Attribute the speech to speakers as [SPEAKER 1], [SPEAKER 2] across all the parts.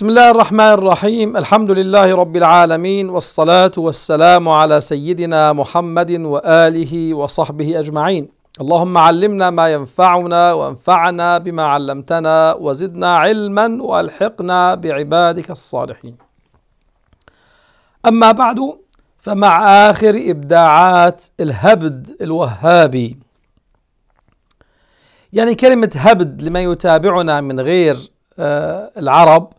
[SPEAKER 1] بسم الله الرحمن الرحيم الحمد لله رب العالمين والصلاة والسلام على سيدنا محمد وآله وصحبه أجمعين اللهم علمنا ما ينفعنا وانفعنا بما علمتنا وزدنا علما والحقنا بعبادك الصالحين أما بعد فمع آخر إبداعات الهبد الوهابي يعني كلمة هبد لمن يتابعنا من غير آه، العرب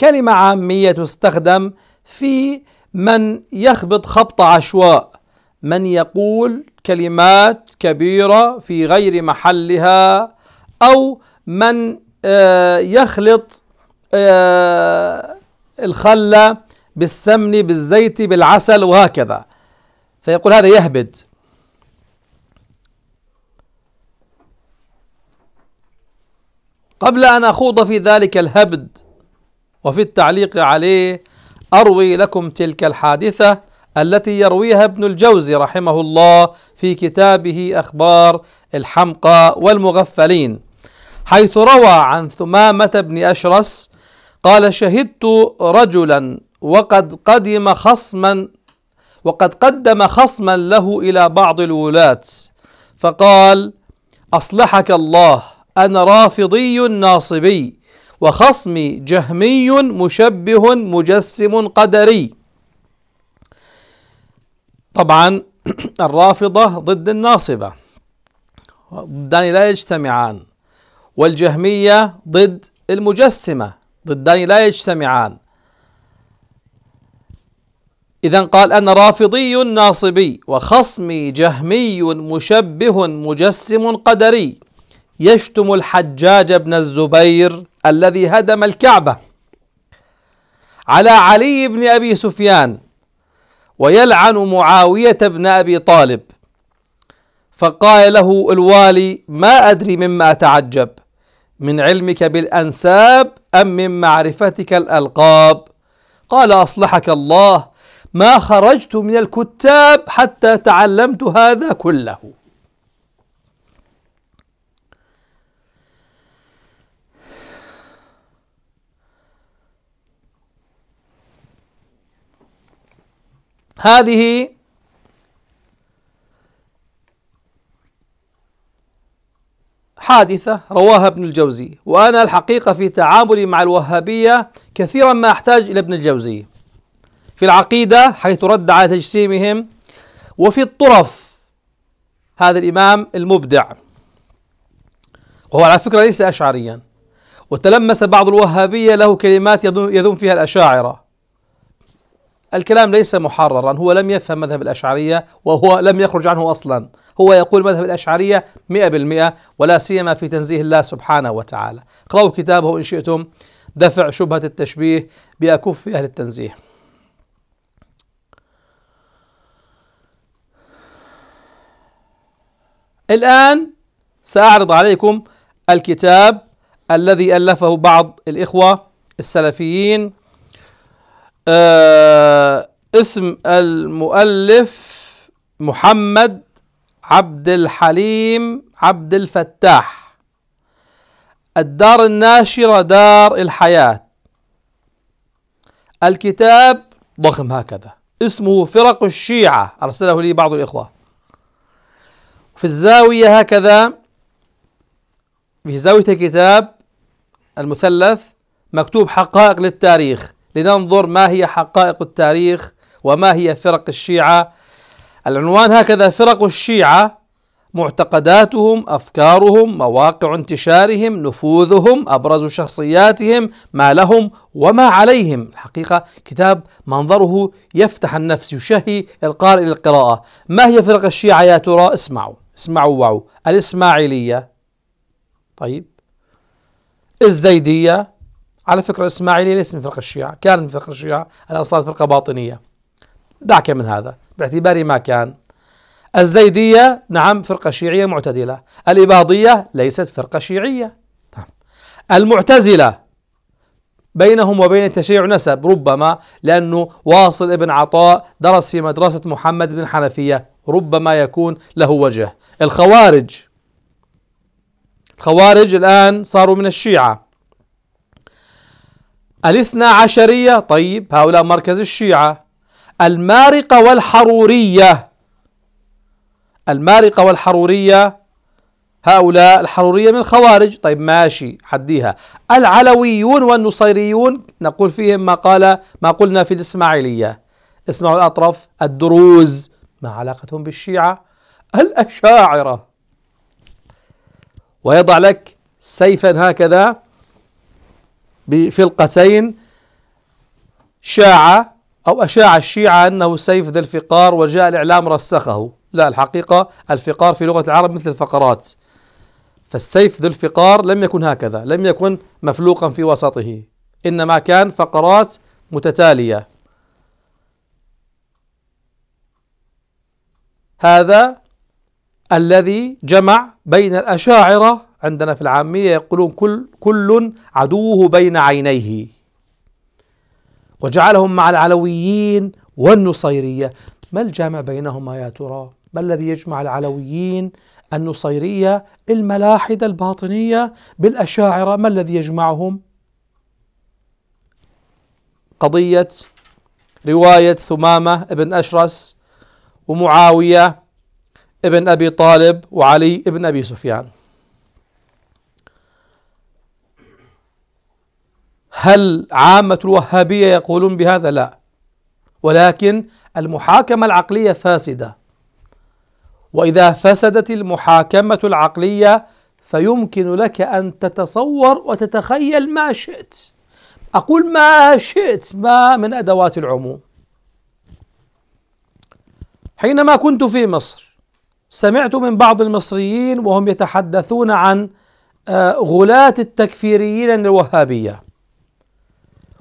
[SPEAKER 1] كلمة عامية تستخدم في من يخبط خبط عشواء من يقول كلمات كبيرة في غير محلها أو من آه، يخلط آه، الخل بالسمن بالزيت بالعسل وهكذا فيقول هذا يهبد قبل أن أخوض في ذلك الهبد وفي التعليق عليه أروي لكم تلك الحادثة التي يرويها ابن الجوزي رحمه الله في كتابه أخبار الحمقى والمغفلين حيث روى عن ثمامة بن أشرس قال شهدت رجلا وقد قدم خصما وقد قدم خصما له إلى بعض الولاة فقال أصلحك الله أنا رافضي ناصبي وخصمي جهمي مشبه مجسم قدري طبعا الرافضة ضد الناصبة ضدان لا يجتمعان والجهمية ضد المجسمة ضدان لا يجتمعان إذا قال أنا رافضي ناصبي وخصمي جهمي مشبه مجسم قدري يشتم الحجاج بن الزبير الذي هدم الكعبة على علي بن أبي سفيان ويلعن معاوية بن أبي طالب فقال له الوالي ما أدري مما أتعجب من علمك بالأنساب أم من معرفتك الألقاب قال أصلحك الله ما خرجت من الكتاب حتى تعلمت هذا كله هذه حادثة رواها ابن الجوزي وأنا الحقيقة في تعاملي مع الوهابية كثيرا ما أحتاج إلى ابن الجوزي في العقيدة حيث رد على تجسيمهم وفي الطرف هذا الإمام المبدع وهو على فكرة ليس أشعريا وتلمس بعض الوهابية له كلمات يذم فيها الأشاعرة الكلام ليس محررا هو لم يفهم مذهب الأشعرية وهو لم يخرج عنه أصلا هو يقول مذهب الأشعرية مئة بالمئة ولا سيما في تنزيه الله سبحانه وتعالى اقرأوا كتابه إن شئتم دفع شبهة التشبيه بأكف أهل التنزيه الآن سأعرض عليكم الكتاب الذي ألفه بعض الإخوة السلفيين آه اسم المؤلف محمد عبد الحليم عبد الفتاح الدار الناشرة دار الحياة الكتاب ضخم هكذا اسمه فرق الشيعة أرسله لي بعض الإخوة في الزاوية هكذا في زاوية الكتاب المثلث مكتوب حقائق للتاريخ لننظر ما هي حقائق التاريخ وما هي فرق الشيعة العنوان هكذا فرق الشيعة معتقداتهم افكارهم مواقع انتشارهم نفوذهم ابرز شخصياتهم ما لهم وما عليهم الحقيقه كتاب منظره يفتح النفس يشهي القارئ للقراءه ما هي فرق الشيعه يا ترى اسمعوا اسمعوا وعوا الاسماعيليه طيب الزيديه على فكرة الإسماعيلية ليس من فرق الشيعة كان من فرق الشيعة الآن صارت فرقة باطنية دعك من هذا باعتباري ما كان الزيدية نعم فرقة شيعية معتدلة الإباضية ليست فرقة شيعية نعم. المعتزلة بينهم وبين التشيع نسب ربما لأنه واصل ابن عطاء درس في مدرسة محمد بن حنفية ربما يكون له وجه الخوارج الخوارج الآن صاروا من الشيعة الاثنى عشرية طيب هؤلاء مركز الشيعة المارقة والحرورية المارقة والحرورية هؤلاء الحرورية من الخوارج طيب ماشي حديها العلويون والنصيريون نقول فيهم ما قال ما قلنا في الإسماعيلية اسمعوا الأطرف الدروز ما علاقتهم بالشيعة الأشاعرة ويضع لك سيفا هكذا في القسين شاع أو أشاع الشيعة أنه سيف ذي الفقار وجاء الإعلام رسخه لا الحقيقة الفقار في لغة العرب مثل الفقرات فالسيف ذو الفقار لم يكن هكذا لم يكن مفلوقا في وسطه إنما كان فقرات متتالية هذا الذي جمع بين الأشاعرة عندنا في العامية يقولون كل, كل عدوه بين عينيه وجعلهم مع العلويين والنصيرية ما الجامع بينهما يا ترى ما الذي يجمع العلويين النصيرية الملاحدة الباطنية بالأشاعرة ما الذي يجمعهم قضية رواية ثمامة ابن أشرس ومعاوية ابن أبي طالب وعلي ابن أبي سفيان هل عامة الوهابية يقولون بهذا؟ لا ولكن المحاكمة العقلية فاسدة وإذا فسدت المحاكمة العقلية فيمكن لك أن تتصور وتتخيل ما شئت أقول ما شئت ما من أدوات العموم حينما كنت في مصر سمعت من بعض المصريين وهم يتحدثون عن آه، غلاة التكفيريين الوهابية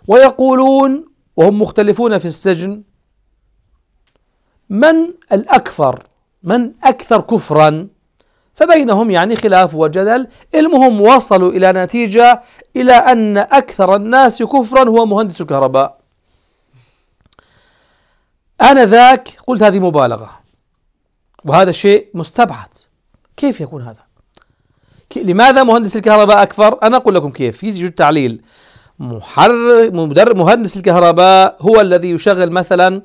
[SPEAKER 1] ويقولون وهم مختلفون في السجن من الأكثر من أكثر كفرا فبينهم يعني خلاف وجدل المهم وصلوا إلى نتيجة إلى أن أكثر الناس كفرا هو مهندس الكهرباء آنذاك قلت هذه مبالغة وهذا شيء مستبعد كيف يكون هذا؟ لماذا مهندس الكهرباء اكفر أنا أقول لكم كيف يجي التعليل محرك مهندس الكهرباء هو الذي يشغل مثلا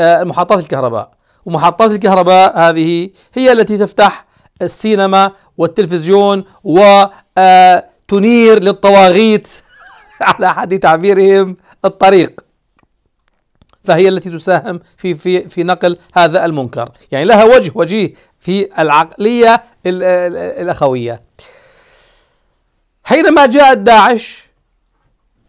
[SPEAKER 1] آه، محطات الكهرباء ومحطات الكهرباء هذه هي التي تفتح السينما والتلفزيون وتنير آه، للطواغيت على حد تعبيرهم الطريق فهي التي تساهم في في في نقل هذا المنكر يعني لها وجه وجيه في العقليه الاخويه حينما جاءت داعش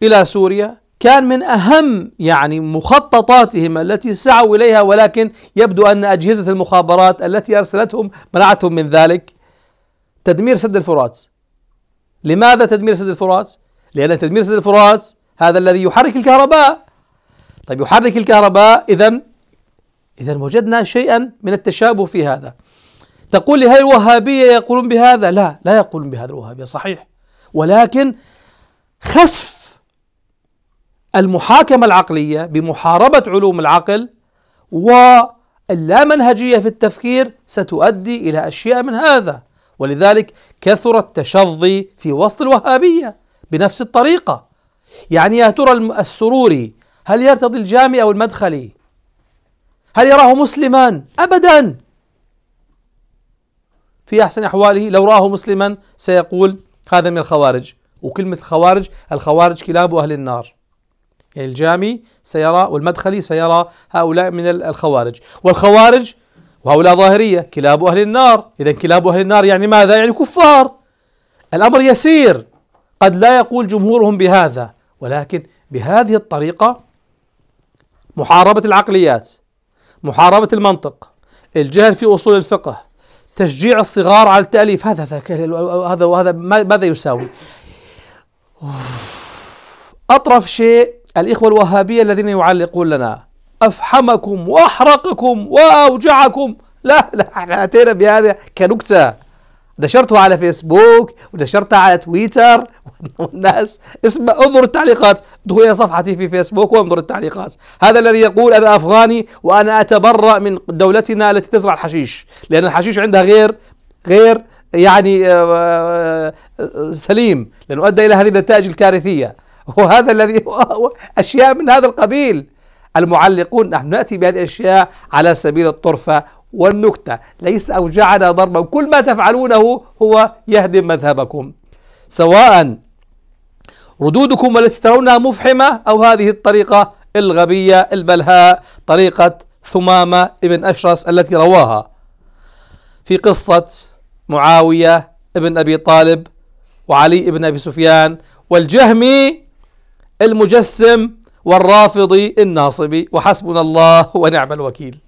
[SPEAKER 1] إلى سوريا كان من أهم يعني مخططاتهم التي سعوا إليها ولكن يبدو أن أجهزة المخابرات التي أرسلتهم منعتهم من ذلك تدمير سد الفرات لماذا تدمير سد الفرات؟ لأن تدمير سد الفرات هذا الذي يحرك الكهرباء طيب يحرك الكهرباء إذا إذا وجدنا شيئا من التشابه في هذا تقول لي هل الوهابية يقولون بهذا؟ لا لا يقولون بهذا الوهابية صحيح ولكن خسف المحاكمة العقلية بمحاربة علوم العقل واللامنهجية في التفكير ستؤدي إلى أشياء من هذا ولذلك كثر التشظي في وسط الوهابية بنفس الطريقة يعني يا ترى السروري هل يرتضي الجامع أو المدخلي هل يراه مسلما أبدا في أحسن أحواله لو رآه مسلما سيقول هذا من الخوارج وكلمة الخوارج الخوارج كلاب أهل النار يعني الجامي سيرى والمدخلي سيرى هؤلاء من الخوارج والخوارج وهؤلاء ظاهرية كلاب أهل النار إذا كلاب أهل النار يعني ماذا؟ يعني كفار الأمر يسير قد لا يقول جمهورهم بهذا ولكن بهذه الطريقة محاربة العقليات محاربة المنطق الجهل في أصول الفقه تشجيع الصغار على التأليف هذا هذا هذا ماذا يساوي أطرف شيء الإخوة الوهابية الذين يعلقون لنا أفحمكم وأحرقكم وأوجعكم لا لا احنا أتينا بهذا كنكتة نشرتها على فيسبوك ونشرتها على تويتر والناس اسمع انظر التعليقات ادخل الى صفحتي في فيسبوك وانظر التعليقات هذا الذي يقول انا افغاني وانا اتبرا من دولتنا التي تزرع الحشيش لان الحشيش عندها غير غير يعني آه، آه، آه، سليم لانه ادى الى هذه النتائج الكارثيه وهذا الذي أشياء من هذا القبيل المعلقون نحن نأتي بهذه الأشياء على سبيل الطرفة والنكتة ليس أوجعنا ضربا كل ما تفعلونه هو يهدم مذهبكم سواء ردودكم التي ترونها مفحمة أو هذه الطريقة الغبية البلهاء طريقة ثمامة ابن أشرس التي رواها في قصة معاوية ابن أبي طالب وعلي ابن أبي سفيان والجهمي المجسم والرافضي الناصبي وحسبنا الله ونعم الوكيل